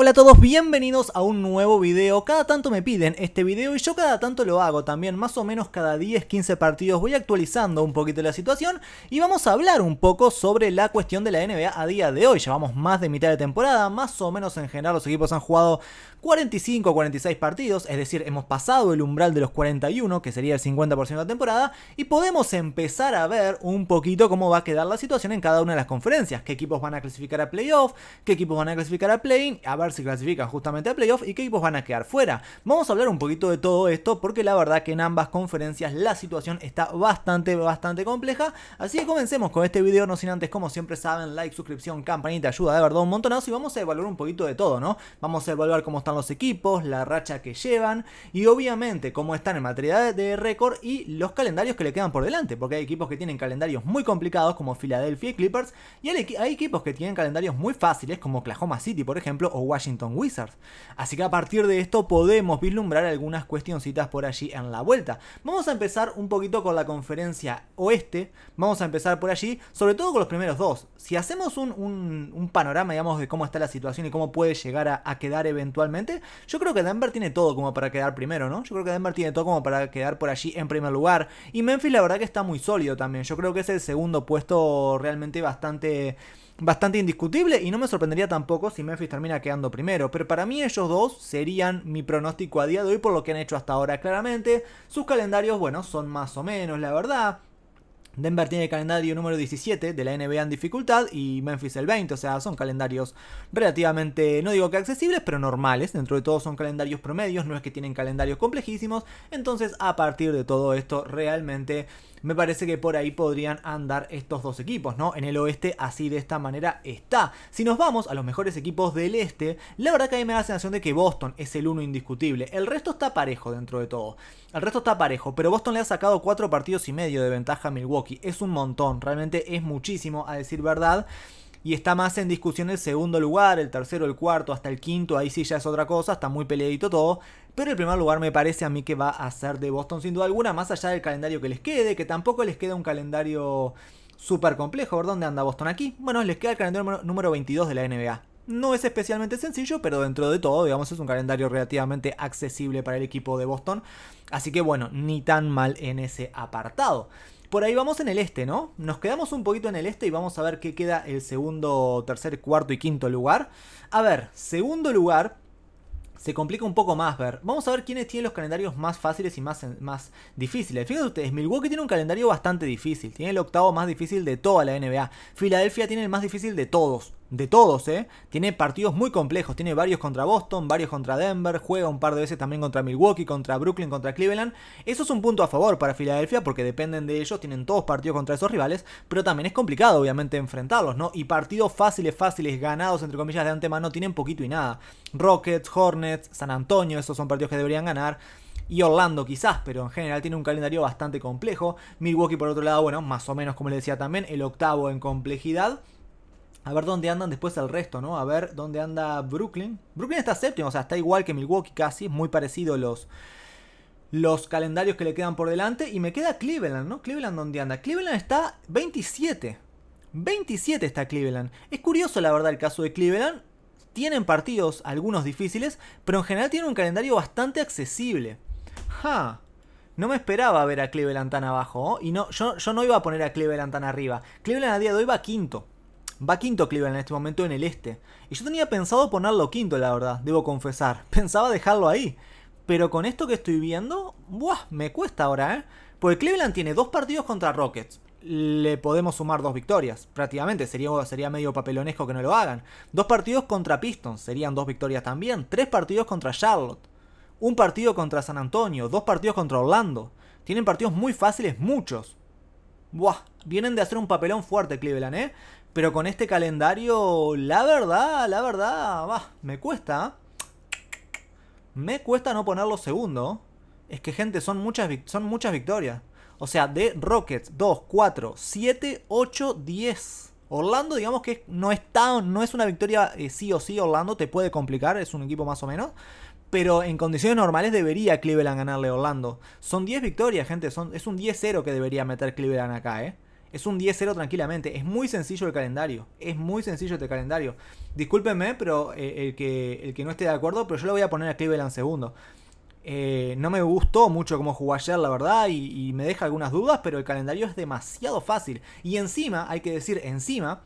Hola a todos, bienvenidos a un nuevo video. Cada tanto me piden este video y yo cada tanto lo hago también, más o menos cada 10-15 partidos voy actualizando un poquito la situación y vamos a hablar un poco sobre la cuestión de la NBA a día de hoy. Llevamos más de mitad de temporada, más o menos en general los equipos han jugado 45 o 46 partidos, es decir, hemos pasado el umbral de los 41, que sería el 50% de la temporada, y podemos empezar a ver un poquito cómo va a quedar la situación en cada una de las conferencias, qué equipos van a clasificar a playoff, qué equipos van a clasificar a play a ver si clasifican justamente a playoff y qué equipos van a quedar fuera. Vamos a hablar un poquito de todo esto porque la verdad que en ambas conferencias la situación está bastante, bastante compleja, así que comencemos con este video, no sin antes, como siempre saben, like, suscripción, campanita, ayuda de verdad un montonazo y vamos a evaluar un poquito de todo, ¿no? Vamos a evaluar cómo está los equipos, la racha que llevan y obviamente cómo están en materia de récord y los calendarios que le quedan por delante, porque hay equipos que tienen calendarios muy complicados como Philadelphia y Clippers y hay equipos que tienen calendarios muy fáciles como Oklahoma City, por ejemplo, o Washington Wizards. Así que a partir de esto podemos vislumbrar algunas cuestioncitas por allí en la vuelta. Vamos a empezar un poquito con la conferencia oeste, vamos a empezar por allí, sobre todo con los primeros dos. Si hacemos un, panorama, digamos, de cómo está la situación y cómo puede llegar a quedar eventualmente, yo creo que Denver tiene todo como para quedar primero, ¿no? Yo creo que Denver tiene todo como para quedar por allí en primer lugar. Y Memphis la verdad que está muy sólido también. Yo creo que es el segundo puesto realmente bastante bastante indiscutible y no me sorprendería tampoco si Memphis termina quedando primero, pero para mí ellos dos serían mi pronóstico a día de hoy por lo que han hecho hasta ahora claramente. Sus calendarios, bueno, son más o menos, la verdad. Denver tiene el calendario número 17 de la NBA en dificultad y Memphis el 20, o sea, son calendarios relativamente, no digo que accesibles, pero normales. Dentro de todo son calendarios promedios, no es que tienen calendarios complejísimos. Entonces, a partir de todo esto, realmente me parece que por ahí podrían andar estos dos equipos, ¿no? En el oeste así de esta manera está. Si nos vamos a los mejores equipos del este, la verdad que a mí me da la sensación de que Boston es el uno indiscutible. El resto está parejo dentro de todo. El resto está parejo, pero Boston le ha sacado cuatro partidos y medio de ventaja a Milwaukee. Es un montón, realmente es muchísimo a decir verdad y está más en discusión el segundo lugar, el tercero, el cuarto, hasta el quinto, ahí sí ya es otra cosa, está muy peleadito todo, pero el primer lugar me parece a mí que va a ser de Boston sin duda alguna, más allá del calendario que les quede, que tampoco les queda un calendario súper complejo, ¿Por ¿dónde anda Boston aquí? Bueno, les queda el calendario número 22 de la NBA. No es especialmente sencillo, pero dentro de todo, digamos, es un calendario relativamente accesible para el equipo de Boston. Así que bueno, ni tan mal en ese apartado. Por ahí vamos en el este, ¿no? Nos quedamos un poquito en el este y vamos a ver qué queda el segundo, tercer, cuarto y quinto lugar. A ver, segundo lugar, se complica un poco más ver. Vamos a ver quiénes tienen los calendarios más fáciles y más, más difíciles. Fíjense ustedes, Milwaukee tiene un calendario bastante difícil. Tiene el octavo más difícil de toda la NBA. Filadelfia tiene el más difícil de todos de todos, ¿eh? Tiene partidos muy complejos, tiene varios contra Boston, varios contra Denver, juega un par de veces también contra Milwaukee, contra Brooklyn, contra Cleveland. Eso es un punto a favor para Filadelfia porque dependen de ellos, tienen todos partidos contra esos rivales, pero también es complicado obviamente enfrentarlos, ¿no? Y partidos fáciles, fáciles, ganados entre comillas de antemano, tienen poquito y nada. Rockets, Hornets, San Antonio, esos son partidos que deberían ganar y Orlando quizás, pero en general tiene un calendario bastante complejo. Milwaukee por otro lado, bueno, más o menos como le decía también, el octavo en complejidad. A ver dónde andan después el resto, ¿no? A ver dónde anda Brooklyn. Brooklyn está séptimo, o sea, está igual que Milwaukee casi. Muy parecido los, los calendarios que le quedan por delante. Y me queda Cleveland, ¿no? Cleveland dónde anda. Cleveland está 27. 27 está Cleveland. Es curioso la verdad el caso de Cleveland. Tienen partidos, algunos difíciles, pero en general tienen un calendario bastante accesible. Ja. No me esperaba ver a Cleveland tan abajo. ¿oh? Y no, yo, yo no iba a poner a Cleveland tan arriba. Cleveland a día de hoy va quinto. Va quinto Cleveland en este momento en el este. Y yo tenía pensado ponerlo quinto, la verdad, debo confesar. Pensaba dejarlo ahí. Pero con esto que estoy viendo, buah, me cuesta ahora, ¿eh? Porque Cleveland tiene dos partidos contra Rockets. Le podemos sumar dos victorias, prácticamente. Sería, sería medio papelonesco que no lo hagan. Dos partidos contra Pistons, serían dos victorias también. Tres partidos contra Charlotte. Un partido contra San Antonio. Dos partidos contra Orlando. Tienen partidos muy fáciles, muchos. Buah, vienen de hacer un papelón fuerte Cleveland, ¿eh? Pero con este calendario, la verdad, la verdad, me cuesta. ¿eh? Me cuesta no ponerlo segundo. Es que, gente, son muchas, son muchas victorias. O sea, de Rockets, 2, 4, 7, 8, 10. Orlando, digamos que no, está, no es una victoria eh, sí o sí. Orlando te puede complicar, es un equipo más o menos. Pero en condiciones normales debería Cleveland ganarle a Orlando. Son 10 victorias, gente. Son, es un 10-0 que debería meter Cleveland acá, ¿eh? Es un 10-0 tranquilamente. Es muy sencillo el calendario. Es muy sencillo este calendario. Discúlpenme, pero eh, el, que, el que no esté de acuerdo, pero yo lo voy a poner a Cleveland segundo. Eh, no me gustó mucho cómo jugó ayer, la verdad, y me deja algunas dudas, pero el calendario es demasiado fácil. Y encima, hay que decir encima,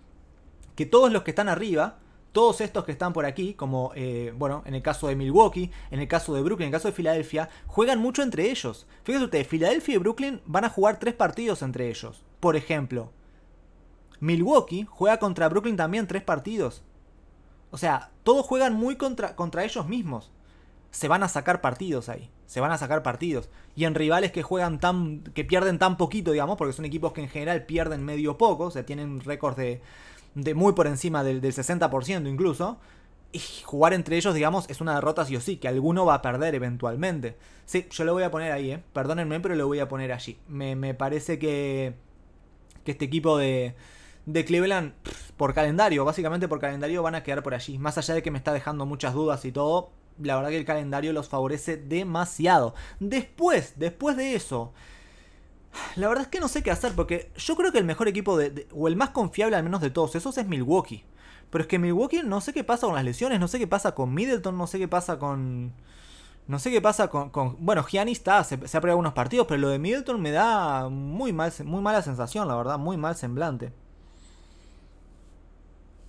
que todos los que están arriba todos estos que están por aquí, como eh, bueno, en el caso de Milwaukee, en el caso de Brooklyn, en el caso de Filadelfia, juegan mucho entre ellos. Fíjense ustedes, Filadelfia y Brooklyn van a jugar tres partidos entre ellos. Por ejemplo, Milwaukee juega contra Brooklyn también tres partidos. O sea, todos juegan muy contra, contra ellos mismos. Se van a sacar partidos ahí. Se van a sacar partidos. Y en rivales que juegan tan. que pierden tan poquito, digamos, porque son equipos que en general pierden medio poco. O sea, tienen récords de de muy por encima del, 60% incluso. Y jugar entre ellos, digamos, es una derrota sí o sí, que alguno va a perder eventualmente. Sí, yo lo voy a poner ahí, ¿eh? Perdónenme, pero lo voy a poner allí. Me, me parece que, que este equipo de, de Cleveland, por calendario, básicamente por calendario van a quedar por allí. Más allá de que me está dejando muchas dudas y todo, la verdad que el calendario los favorece demasiado. Después, después de eso, la verdad es que no sé qué hacer, porque yo creo que el mejor equipo, de, o el más confiable al menos de todos esos, es Milwaukee. Pero es que Milwaukee no sé qué pasa con las lesiones, no sé qué pasa con Middleton, no sé qué pasa con... No sé qué pasa con... bueno, Gianni está, se, ha perdido algunos partidos, pero lo de Middleton me da muy, mal, muy mala sensación, la verdad, muy mal semblante.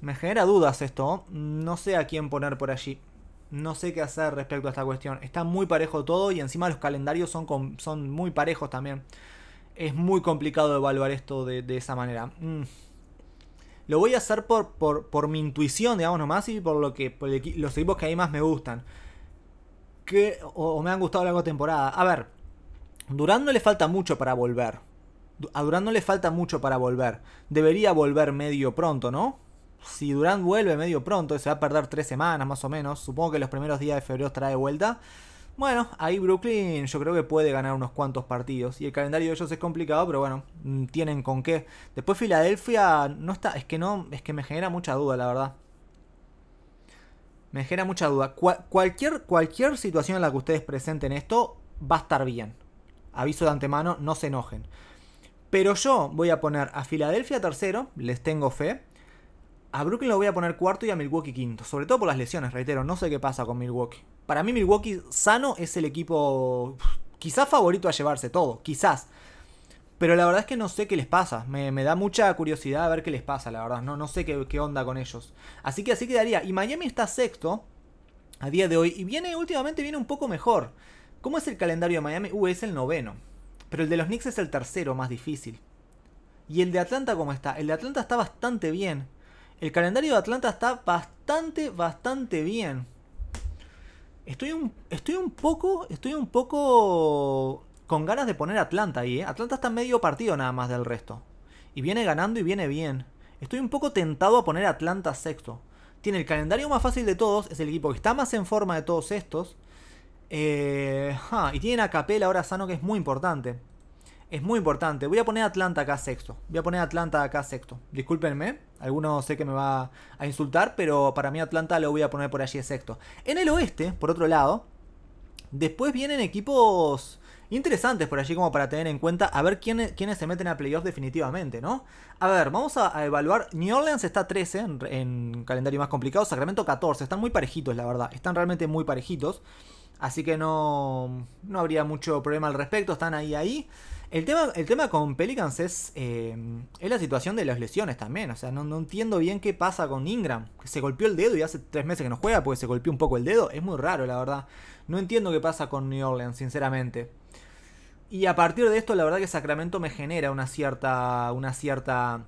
Me genera dudas esto, no sé a quién poner por allí. No sé qué hacer respecto a esta cuestión. Está muy parejo todo y encima los calendarios son, son muy parejos también es muy complicado evaluar esto de, esa manera. Mm. Lo voy a hacer por, por, mi intuición, digamos nomás, y por lo que los equipos que a mí más me gustan. Que, o, me han gustado a largo temporada. A ver, Durán no le falta mucho para volver. A Durán no le falta mucho para volver. Debería volver medio pronto, ¿no? Si Durán vuelve medio pronto, se va a perder tres semanas más o menos. Supongo que los primeros días de febrero estará de vuelta. Bueno, ahí Brooklyn yo creo que puede ganar unos cuantos partidos. Y el calendario de ellos es complicado, pero bueno, mm, tienen con qué. Después Filadelfia no está. Es que no. Es que me genera mucha duda, la verdad. Me genera mucha duda. cualquier, cualquier situación en la que ustedes presenten esto va a estar bien. Aviso de antemano, no se enojen. Pero yo voy a poner a Filadelfia tercero, les tengo fe. A Brooklyn lo voy a poner cuarto y a Milwaukee quinto. Sobre todo por las lesiones, reitero. No sé qué pasa con Milwaukee. Para mí, Milwaukee sano es el equipo quizás favorito a llevarse todo. Quizás. Pero la verdad es que no sé qué les pasa. Me, da mucha curiosidad a ver qué les pasa, la verdad. No, no sé qué, onda con ellos. Así que así quedaría. Y Miami está sexto a día de hoy. Y viene últimamente viene un poco mejor. ¿Cómo es el calendario de Miami? Uh, es el noveno. Pero el de los Knicks es el tercero más difícil. Y el de Atlanta, ¿cómo está? El de Atlanta está bastante bien. El calendario de Atlanta está bastante, bastante bien. Estoy un, estoy un poco, estoy un poco con ganas de poner Atlanta ahí. ¿eh? Atlanta está medio partido nada más del resto. Y viene ganando y viene bien. Estoy un poco tentado a poner Atlanta sexto. Tiene el calendario más fácil de todos, es el equipo que está más en forma de todos estos. Eh, y tiene a Capela ahora sano que es muy importante es muy importante. Voy a poner Atlanta acá sexto. Voy a poner Atlanta acá sexto. Discúlpenme, alguno sé que me va a insultar, pero para mí Atlanta lo voy a poner por allí sexto. En el oeste, por otro lado, después vienen equipos interesantes por allí como para tener en cuenta a ver quiénes, se meten a playoffs definitivamente, ¿no? A ver, vamos a, evaluar. New Orleans está 13 en, calendario más complicado, Sacramento 14, están muy parejitos, la verdad, están realmente muy parejitos. Así que no, no habría mucho problema al respecto, están ahí ahí. El tema, el tema con Pelicans es, eh, es la situación de las lesiones también. O sea, no, entiendo bien qué pasa con Ingram. Que se golpeó el dedo y hace tres meses que no juega porque se golpeó un poco el dedo. Es muy raro, la verdad. No entiendo qué pasa con New Orleans, sinceramente. Y a partir de esto, la verdad que Sacramento me genera una cierta. una cierta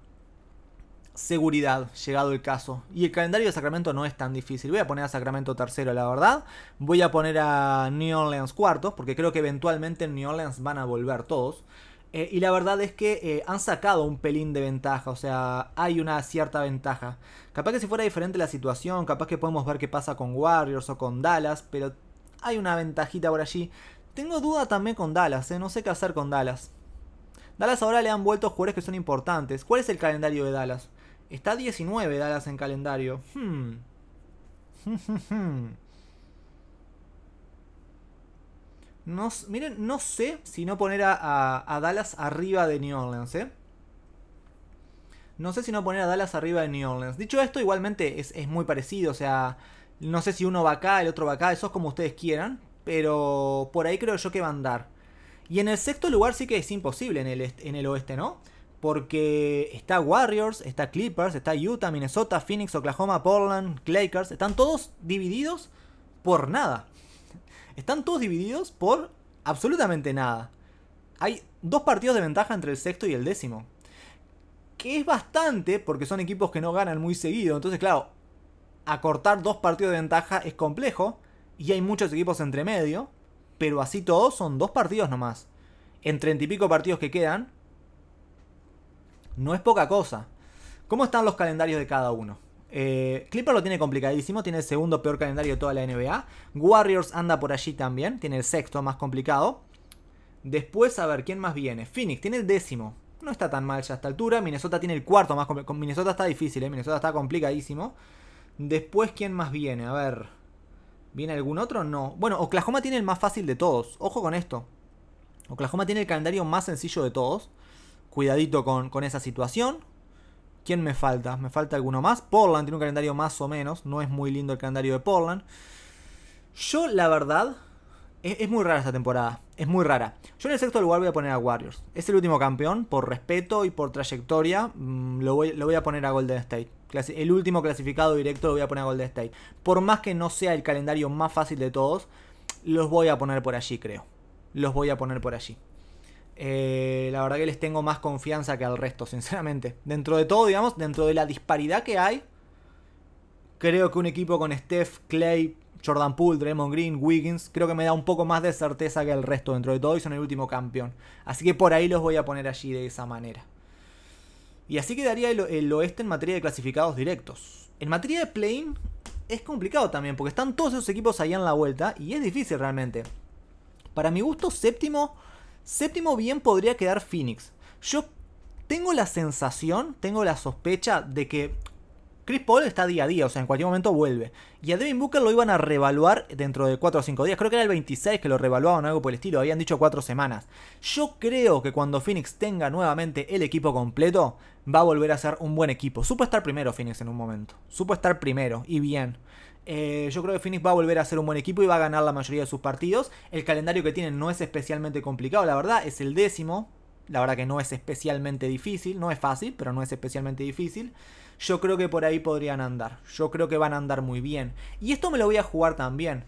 seguridad, llegado el caso. Y el calendario de Sacramento no es tan difícil. Voy a poner a Sacramento tercero, la verdad. Voy a poner a New Orleans cuarto, porque creo que eventualmente en New Orleans van a volver todos. Eh, y la verdad es que eh, han sacado un pelín de ventaja, o sea, hay una cierta ventaja. Capaz que si fuera diferente la situación, capaz que podemos ver qué pasa con Warriors o con Dallas, pero hay una ventajita por allí. Tengo duda también con Dallas, eh, no sé qué hacer con Dallas. Dallas ahora le han vuelto jugadores que son importantes. ¿Cuál es el calendario de Dallas? Está 19 Dallas en calendario. Hmm. No, miren, no sé si no poner a, Dallas arriba de New Orleans, ¿eh? No sé si no poner a Dallas arriba de New Orleans. Dicho esto, igualmente es, muy parecido. O sea, no sé si uno va acá, el otro va acá. Eso es como ustedes quieran. Pero por ahí creo yo que va a andar. Y en el sexto lugar sí que es imposible en el, en el oeste, ¿no? porque está Warriors, está Clippers, está Utah, Minnesota, Phoenix, Oklahoma, Portland, Lakers, están todos divididos por nada. Están todos divididos por absolutamente nada. Hay dos partidos de ventaja entre el sexto y el décimo. Que es bastante porque son equipos que no ganan muy seguido. Entonces, claro, acortar dos partidos de ventaja es complejo. Y hay muchos equipos entre medio. Pero así todos son dos partidos nomás. En treinta y pico partidos que quedan, no es poca cosa. ¿Cómo están los calendarios de cada uno? Eh, Clipper lo tiene complicadísimo, tiene el segundo peor calendario de toda la NBA. Warriors anda por allí también, tiene el sexto más complicado. Después, a ver, ¿quién más viene? Phoenix tiene el décimo. No está tan mal ya a esta altura. Minnesota tiene el cuarto más complicado. Minnesota está difícil, ¿eh? Minnesota está complicadísimo. Después, ¿quién más viene? A ver. ¿Viene algún otro? No. Bueno, Oklahoma tiene el más fácil de todos. Ojo con esto. Oklahoma tiene el calendario más sencillo de todos cuidadito con, esa situación. ¿Quién me falta? Me falta alguno más. Portland tiene un calendario más o menos. No es muy lindo el calendario de Portland. Yo, la verdad, e, es, muy rara esta temporada. Es muy rara. Yo en el sexto lugar voy a poner a Warriors. Es el último campeón. Por respeto y por trayectoria, mm, lo voy, lo voy a poner a Golden State. El último clasificado directo lo voy a poner a Golden State. Por más que no sea el calendario más fácil de todos, los voy a poner por allí, creo. Los voy a poner por allí. Eh, la verdad que les tengo más confianza que al resto, sinceramente. Dentro de todo, digamos, dentro de la disparidad que hay, creo que un equipo con Steph, Clay, Jordan Poole, Draymond Green, Wiggins, creo que me da un poco más de certeza que al resto dentro de todo y son el último campeón. Así que por ahí los voy a poner allí de esa manera. Y así quedaría el, oeste en materia de clasificados directos. En materia de playing es complicado también, porque están todos esos equipos allá en la vuelta y es difícil realmente. Para mi gusto, séptimo Séptimo bien podría quedar Phoenix. Yo tengo la sensación, tengo la sospecha de que Chris Paul está día a día, o sea, en cualquier momento vuelve. Y a Devin Booker lo iban a revaluar dentro de 4 o 5 días. Creo que era el 26 que lo revaluaban o algo por el estilo. Habían dicho 4 semanas. Yo creo que cuando Phoenix tenga nuevamente el equipo completo, va a volver a ser un buen equipo. Supo estar primero Phoenix en un momento. Supo estar primero y bien. Eh, yo creo que Phoenix va a volver a ser un buen equipo y va a ganar la mayoría de sus partidos. El calendario que tienen no es especialmente complicado, la verdad, es el décimo. La verdad que no es especialmente difícil, no es fácil, pero no es especialmente difícil. Yo creo que por ahí podrían andar. Yo creo que van a andar muy bien. Y esto me lo voy a jugar también.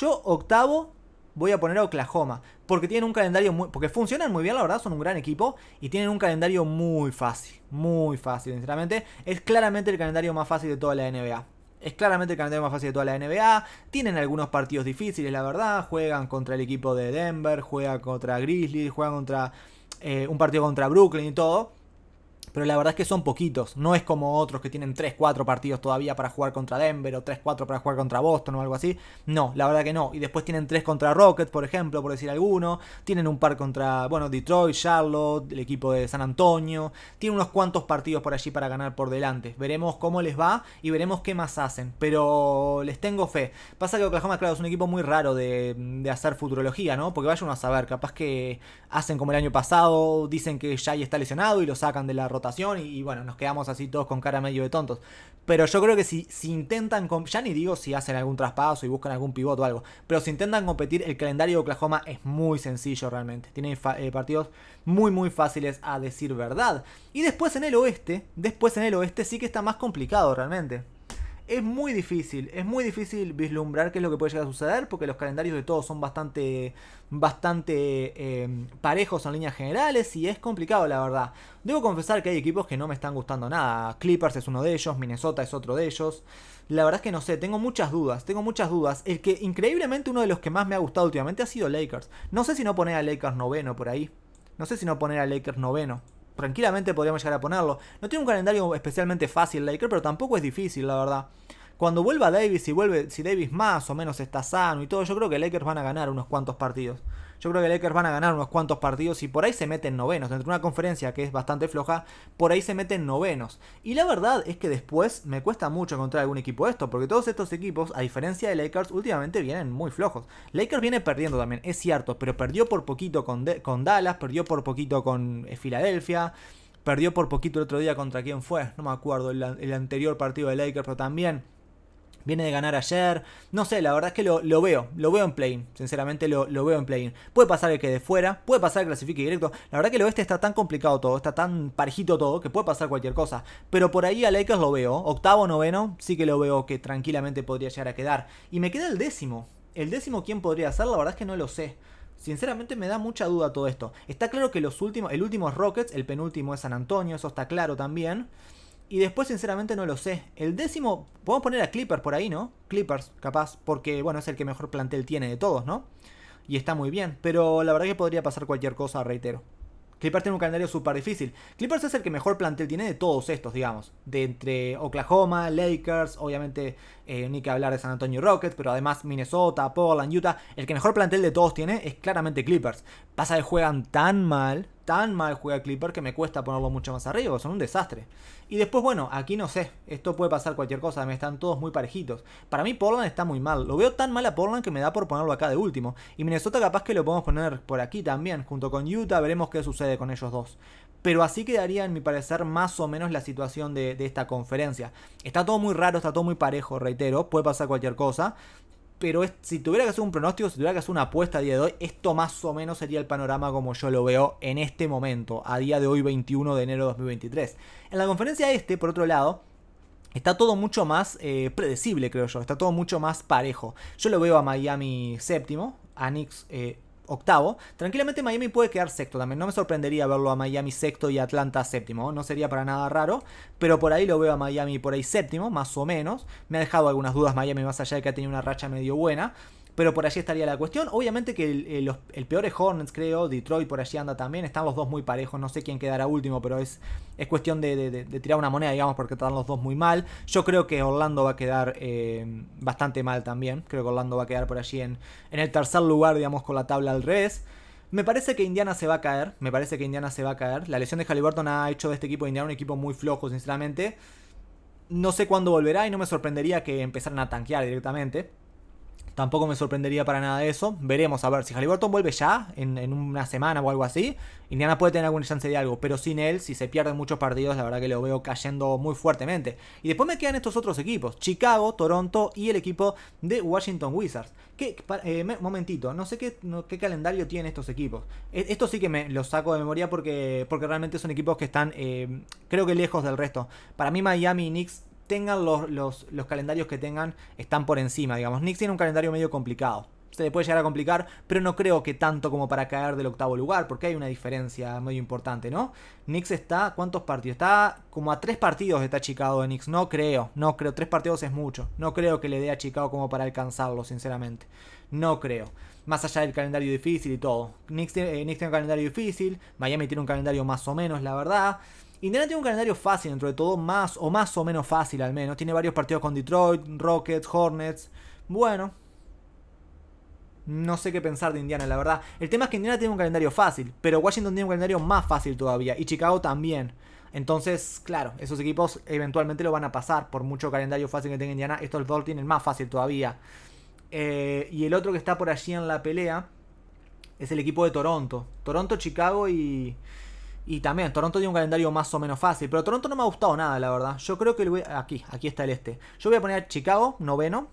Yo octavo voy a poner a Oklahoma, porque tienen un calendario muy, porque funcionan muy bien, la verdad, son un gran equipo y tienen un calendario muy fácil, muy fácil, sinceramente, es claramente el calendario más fácil de toda la NBA es claramente el calendario más fácil de toda la NBA. Tienen algunos partidos difíciles, la verdad. Juegan contra el equipo de Denver, juegan contra Grizzlies, juegan contra eh, un partido contra Brooklyn y todo pero la verdad es que son poquitos. No es como otros que tienen 3, 4 partidos todavía para jugar contra Denver o 3, 4 para jugar contra Boston o algo así. No, la verdad que no. Y después tienen 3 contra Rockets por ejemplo, por decir alguno. Tienen un par contra, bueno, Detroit, Charlotte, el equipo de San Antonio. Tienen unos cuantos partidos por allí para ganar por delante. Veremos cómo les va y veremos qué más hacen. Pero les tengo fe. Pasa que Oklahoma, claro, es un equipo muy raro de, de hacer futurología, ¿no? Porque vaya uno a saber, capaz que hacen como el año pasado, dicen que Jay está lesionado y lo sacan de la rotación y, bueno, nos quedamos así todos con cara medio de tontos. Pero yo creo que si, si intentan, ya ni digo si hacen algún traspaso y buscan algún pivote o algo, pero si intentan competir, el calendario de Oklahoma es muy sencillo realmente. Tienen eh, partidos muy muy fáciles a decir verdad. Y después en el oeste, después en el oeste sí que está más complicado realmente. Es muy difícil, es muy difícil vislumbrar qué es lo que puede llegar a suceder porque los calendarios de todos son bastante, bastante em, parejos en líneas generales y es complicado la verdad. Debo confesar que hay equipos que no me están gustando nada. Clippers es uno de ellos, Minnesota es otro de ellos. La verdad es que no sé, tengo muchas dudas, tengo muchas dudas. El que increíblemente uno de los que más me ha gustado últimamente ha sido Lakers. No sé si no poner a Lakers noveno por ahí. No sé si no poner a Lakers noveno tranquilamente podríamos llegar a ponerlo. No tiene un calendario especialmente fácil Laker, pero tampoco es difícil, la verdad. Cuando vuelva Davis y vuelve, si Davis más o menos está sano y todo, yo creo que Lakers van a ganar unos cuantos partidos. Yo creo que Lakers van a ganar unos cuantos partidos y por ahí se meten novenos. Dentro de una conferencia que es bastante floja, por ahí se meten novenos. Y la verdad es que después me cuesta mucho encontrar algún equipo de esto, porque todos estos equipos, a diferencia de Lakers, últimamente vienen muy flojos. Lakers viene perdiendo también, es cierto, pero perdió por poquito con, con Dallas, perdió por poquito con eh, Filadelfia. Perdió por poquito el otro día contra quién fue, no me acuerdo, el, el anterior partido de Lakers, pero también Viene de ganar ayer. No sé, la verdad es que lo, veo. Lo veo en play. Sinceramente lo, veo en play. Puede pasar que de fuera. Puede pasar que clasifique directo. La verdad que el oeste está tan complicado todo. Está tan parejito todo que puede pasar cualquier cosa. Pero por ahí a Lakers lo veo. Octavo, noveno. Sí que lo veo que tranquilamente podría llegar a quedar. Y me queda el décimo. El décimo, ¿quién podría ser? La verdad es que no lo sé. Sinceramente me da mucha duda todo esto. Está claro que los últimos, el último es Rockets, el penúltimo es San Antonio, eso está claro también. Y después, sinceramente, no lo sé. El décimo, podemos poner a Clippers por ahí, ¿no? Clippers, capaz, porque, bueno, es el que mejor plantel tiene de todos, ¿no? Y está muy bien, pero la verdad que podría pasar cualquier cosa, reitero. Clippers tiene un calendario súper difícil. Clippers es el que mejor plantel tiene de todos estos, digamos. De entre Oklahoma, Lakers, obviamente eh, ni que hablar de San Antonio Rockets, pero además Minnesota, Portland, Utah, el que mejor plantel de todos tiene es claramente Clippers. Pasa que juegan tan mal, tan mal juega Clipper que me cuesta ponerlo mucho más arriba, son un desastre. Y después, bueno, aquí no sé, esto puede pasar cualquier cosa, me están todos muy parejitos. Para mí Portland está muy mal, lo veo tan mal a Portland que me da por ponerlo acá de último. Y Minnesota capaz que lo podemos poner por aquí también, junto con Utah, veremos qué sucede con ellos dos. Pero así quedaría, en mi parecer, más o menos la situación de, esta conferencia. Está todo muy raro, está todo muy parejo, reitero, puede pasar cualquier cosa. Pero si tuviera que hacer un pronóstico, si tuviera que hacer una apuesta a día de hoy, esto más o menos sería el panorama como yo lo veo en este momento, a día de hoy 21 de enero de 2023. En la conferencia este, por otro lado, Está todo mucho más eh, predecible, creo yo. Está todo mucho más parejo. Yo lo veo a Miami séptimo, a Knicks eh, octavo. Tranquilamente Miami puede quedar sexto también. No me sorprendería verlo a Miami sexto y Atlanta séptimo. No sería para nada raro. Pero por ahí lo veo a Miami por ahí séptimo, más o menos. Me ha dejado algunas dudas Miami más allá de que ha tenido una racha medio buena pero por allí estaría la cuestión. Obviamente que eh, el, peor es Hornets, creo, Detroit por allí anda también, están los dos muy parejos, no sé quién quedará último, pero es, es cuestión de, tirar una moneda, digamos, porque están los dos muy mal. Yo creo que Orlando va a quedar eh, bastante mal también, creo que Orlando va a quedar por allí en, en el tercer lugar, digamos, con la tabla al revés. Me parece que Indiana se va a caer. Me parece que Indiana se va a caer. La lesión de Halliburton ha hecho de este equipo de Indiana un equipo muy flojo, sinceramente. No sé cuándo volverá y no me sorprendería que empezaran a tanquear directamente. Tampoco me sorprendería para nada de eso. Veremos, a ver, si Halliburton vuelve ya, en, una semana o algo así, Indiana puede tener alguna chance de algo, pero sin él, si se pierden muchos partidos, la verdad que lo veo cayendo muy fuertemente. Y después me quedan estos otros equipos, Chicago, Toronto y el equipo de Washington Wizards. Que, eh, momentito, no sé qué, qué calendario tienen estos equipos. E, esto sí que me los saco de memoria porque, porque realmente son equipos que están, eh, creo que lejos del resto. Para mí Miami y Knicks tengan los, los, calendarios que tengan, están por encima, digamos. Knicks tiene un calendario medio complicado se le puede llegar a complicar, pero no creo que tanto como para caer del octavo lugar, porque hay una diferencia medio importante, ¿no? Knicks está, ¿cuántos partidos? Está como a tres partidos está achicado de Knicks, no creo, no creo, tres partidos es mucho, no creo que le dé achicado como para alcanzarlo, sinceramente, no creo. Más allá del calendario difícil y todo. Knicks, eh, Knicks tiene un calendario difícil, Miami tiene un calendario más o menos, la verdad. Indiana tiene un calendario fácil dentro de todo, más o más o menos fácil al menos. Tiene varios partidos con Detroit, Rockets, Hornets. Bueno, no sé qué pensar de Indiana, la verdad. El tema es que Indiana tiene un calendario fácil, pero Washington tiene un calendario más fácil todavía, y Chicago también. Entonces, claro, esos equipos eventualmente lo van a pasar, por mucho calendario fácil que tenga Indiana, estos dos tienen más fácil todavía. Eh, y el otro que está por allí en la pelea es el equipo de Toronto. Toronto, Chicago y, y también, Toronto tiene un calendario más o menos fácil. Pero Toronto no me ha gustado nada, la verdad. Yo creo que Aquí, aquí está el este. Yo voy a poner a Chicago, noveno.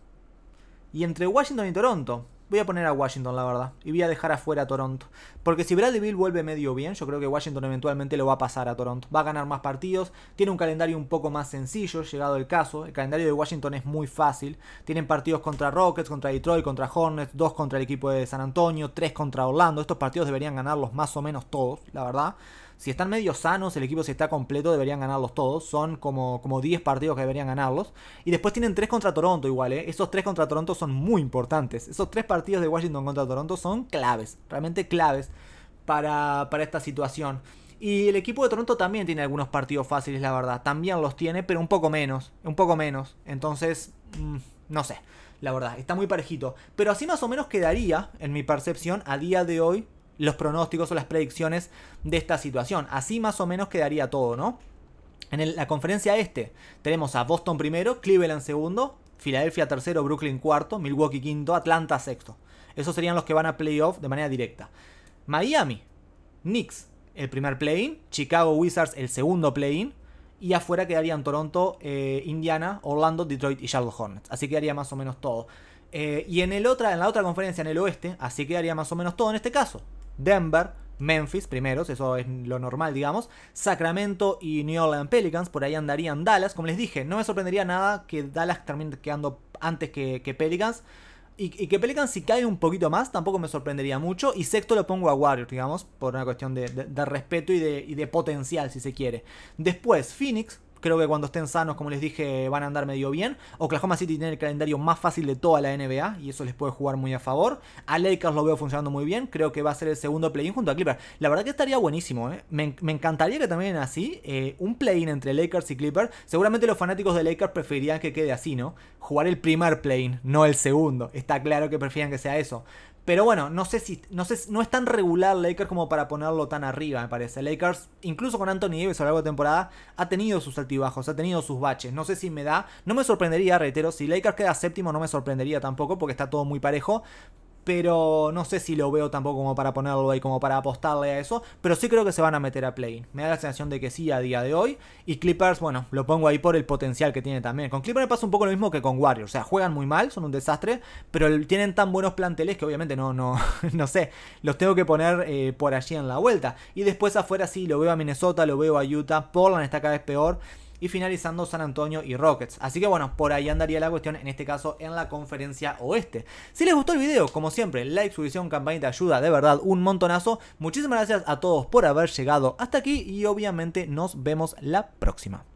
Y entre Washington y Toronto. Voy a poner a Washington, la verdad. Y voy a dejar afuera a Toronto. Porque si Bradley vuelve medio bien, yo creo que Washington eventualmente lo va a pasar a Toronto. Va a ganar más partidos. Tiene un calendario un poco más sencillo, llegado el caso. El calendario de Washington es muy fácil. Tienen partidos contra Rockets, contra Detroit, contra Hornets, dos contra el equipo de San Antonio, tres contra Orlando. Estos partidos deberían ganarlos más o menos todos, la verdad. Si están medio sanos, el equipo si está completo, deberían ganarlos todos. Son como, como 10 partidos que deberían ganarlos. Y después tienen 3 contra Toronto igual, ¿eh? Esos 3 contra Toronto son muy importantes. Esos 3 partidos de Washington contra Toronto son claves, realmente claves para, esta situación. Y el equipo de Toronto también tiene algunos partidos fáciles, la verdad. También los tiene, pero un poco menos. Un poco menos. Entonces, mm, no sé. La verdad, está muy parejito. Pero así más o menos quedaría, en mi percepción, a día de hoy, los pronósticos o las predicciones de esta situación. Así más o menos quedaría todo, ¿no? En la conferencia este tenemos a Boston primero, Cleveland segundo, Filadelfia tercero, Brooklyn cuarto, Milwaukee quinto, Atlanta sexto. Esos serían los que van a playoff de manera directa. Miami, Knicks el primer play-in, Chicago Wizards el segundo play-in, y afuera quedarían Toronto, eh, Indiana, Orlando, Detroit y Charlotte Hornets. Así quedaría más o menos todo. Eh, y en, el otra, en la otra conferencia, en el oeste, así quedaría más o menos todo en este caso. Denver, Memphis primeros, eso es lo normal, digamos. Sacramento y New Orleans Pelicans, por ahí andarían Dallas. Como les dije, no me sorprendería nada que Dallas termine quedando antes que, Pelicans. Y, que Pelicans si cae un poquito más tampoco me sorprendería mucho. Y sexto lo pongo a Warriors, digamos, por una cuestión de, respeto y de potencial, si se quiere. Después, Phoenix, Creo que cuando estén sanos, como les dije, van a andar medio bien. Oklahoma City tiene el calendario más fácil de toda la NBA y eso les puede jugar muy a favor. A Lakers lo veo funcionando muy bien. Creo que va a ser el segundo play-in junto a Clippers. La verdad que estaría buenísimo. ¿eh? Me, encantaría que también así, eh, un play-in entre Lakers y Clippers. Seguramente los fanáticos de Lakers preferirían que quede así, ¿no? Jugar el primer play-in, no el segundo. Está claro que prefieran que sea eso. Pero bueno, no sé si no no es tan regular Lakers como para ponerlo tan arriba, me parece. Lakers, incluso con Anthony Davis a lo largo de temporada, ha tenido sus altibajos, ha tenido sus baches. No sé si me da, no me sorprendería, reitero, si Lakers queda séptimo no me sorprendería tampoco porque está todo muy parejo, pero no sé si lo veo tampoco como para ponerlo ahí, como para apostarle a eso, pero sí creo que se van a meter a play. Me da la sensación de que sí a día de hoy. Y Clippers, bueno, lo pongo ahí por el potencial que tiene también. Con Clippers pasa un poco lo mismo que con Warriors, o sea, juegan muy mal, son un desastre, pero tienen tan buenos planteles que obviamente no, no, no sé, los tengo que poner eh, por allí en la vuelta. Y después afuera sí, lo veo a Minnesota, lo veo a Utah, Portland está cada vez peor y finalizando San Antonio y Rockets. Así que bueno, por ahí andaría la cuestión en este caso en la conferencia oeste. Si les gustó el video, como siempre, like, suscripción, campanita, ayuda de verdad un montonazo. Muchísimas gracias a todos por haber llegado hasta aquí y obviamente nos vemos la próxima.